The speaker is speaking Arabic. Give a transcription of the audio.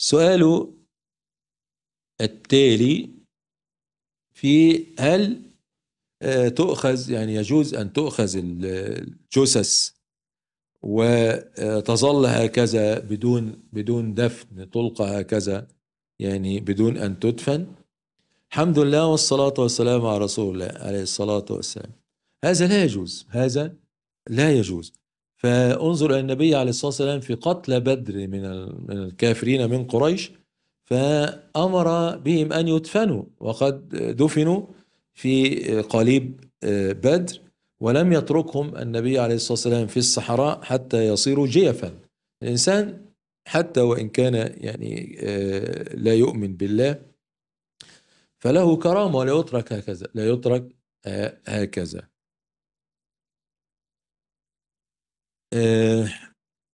سؤاله التالي في هل آه، تؤخذ يعني يجوز أن تؤخذ الجثث وتظل هكذا بدون بدون دفن تلقى هكذا يعني بدون أن تدفن الحمد لله والصلاة والسلام على رسول الله عليه الصلاة والسلام هذا لا يجوز هذا لا يجوز فانظر الى النبي عليه الصلاه والسلام في قتل بدر من الكافرين من قريش فامر بهم ان يدفنوا وقد دفنوا في قليب آه، بدر ولم يتركهم النبي عليه الصلاه والسلام في الصحراء حتى يصيروا جيفا الانسان حتى وان كان يعني آه، لا يؤمن بالله فله كرامه لا يترك هكذا لا يترك آه، هكذا e,